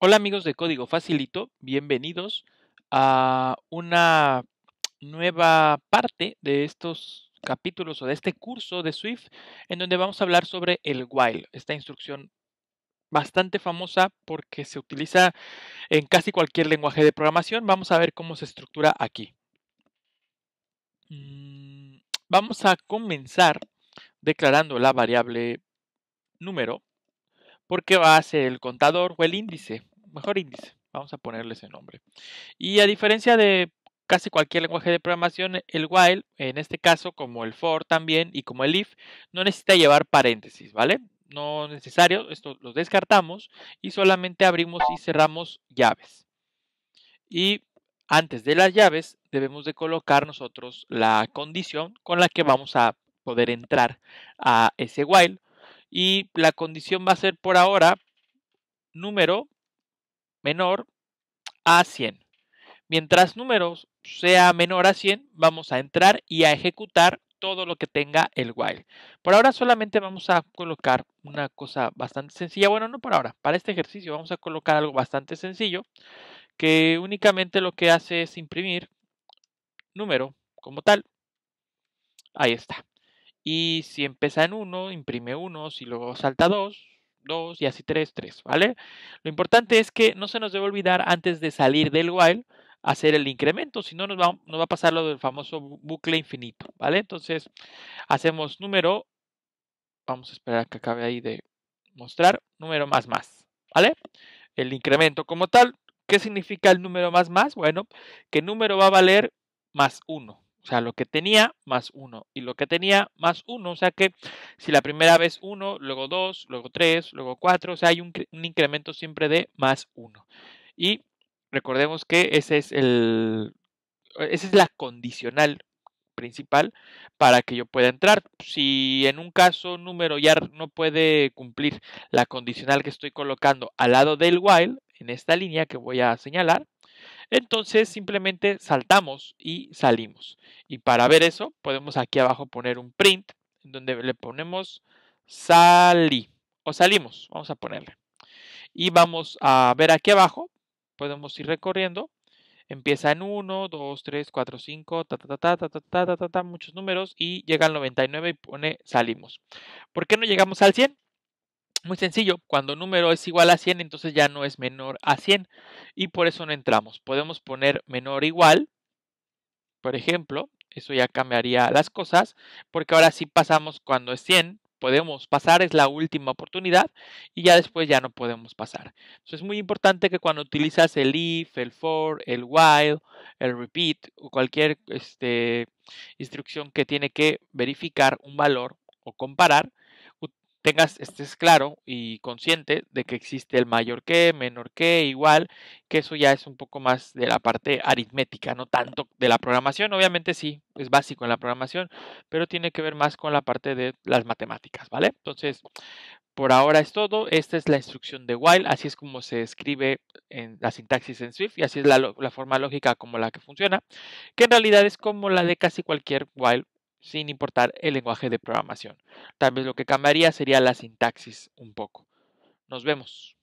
Hola amigos de Código Facilito, bienvenidos a una nueva parte de estos capítulos o de este curso de Swift en donde vamos a hablar sobre el while, esta instrucción bastante famosa porque se utiliza en casi cualquier lenguaje de programación. Vamos a ver cómo se estructura aquí. Mm, vamos a comenzar declarando la variable número porque va a ser el contador o el índice, mejor índice, vamos a ponerle ese nombre. Y a diferencia de casi cualquier lenguaje de programación, el while, en este caso como el for también y como el if, no necesita llevar paréntesis, ¿vale? no necesario, esto lo descartamos y solamente abrimos y cerramos llaves. Y antes de las llaves debemos de colocar nosotros la condición con la que vamos a poder entrar a ese while y la condición va a ser por ahora número menor a 100. Mientras números sea menor a 100, vamos a entrar y a ejecutar todo lo que tenga el while. Por ahora solamente vamos a colocar una cosa bastante sencilla. Bueno, no por ahora. Para este ejercicio vamos a colocar algo bastante sencillo que únicamente lo que hace es imprimir número como tal. Ahí está. Y si empieza en 1, imprime 1, si luego salta 2, 2 y así 3, 3, ¿vale? Lo importante es que no se nos debe olvidar antes de salir del while hacer el incremento, si no nos va, va a pasar lo del famoso bucle infinito, ¿vale? Entonces hacemos número, vamos a esperar que acabe ahí de mostrar, número más más, ¿vale? El incremento como tal, ¿qué significa el número más más? Bueno, que número va a valer más 1, o sea, lo que tenía más 1 y lo que tenía más 1, o sea que si la primera vez 1, luego 2, luego 3, luego 4, o sea, hay un, un incremento siempre de más 1. Y Recordemos que ese es el, esa es la condicional principal para que yo pueda entrar. Si en un caso número ya no puede cumplir la condicional que estoy colocando al lado del while, en esta línea que voy a señalar, entonces simplemente saltamos y salimos. Y para ver eso, podemos aquí abajo poner un print donde le ponemos salí o salimos, vamos a ponerle. Y vamos a ver aquí abajo podemos ir recorriendo. Empieza en 1, 2, 3, 4, 5, ta, ta, ta, ta, ta, ta, ta, ta, muchos números y llega al 99 y pone salimos. ¿Por qué no llegamos al 100? Muy sencillo, cuando número es igual a 100, entonces ya no es menor a 100 y por eso no entramos. Podemos poner menor igual, por ejemplo, eso ya cambiaría las cosas, porque ahora sí pasamos cuando es 100, podemos pasar es la última oportunidad y ya después ya no podemos pasar. Entonces es muy importante que cuando utilizas el if, el for, el while, el repeat o cualquier este, instrucción que tiene que verificar un valor o comparar, tengas, estés claro y consciente de que existe el mayor que, menor que, igual, que eso ya es un poco más de la parte aritmética, no tanto de la programación, obviamente sí, es básico en la programación, pero tiene que ver más con la parte de las matemáticas, ¿vale? Entonces, por ahora es todo. Esta es la instrucción de while, así es como se escribe en la sintaxis en Swift y así es la, la, forma lógica como la que funciona, que en realidad es como la de casi cualquier while sin importar el lenguaje de programación. Tal vez lo que cambiaría sería la sintaxis un poco. Nos vemos.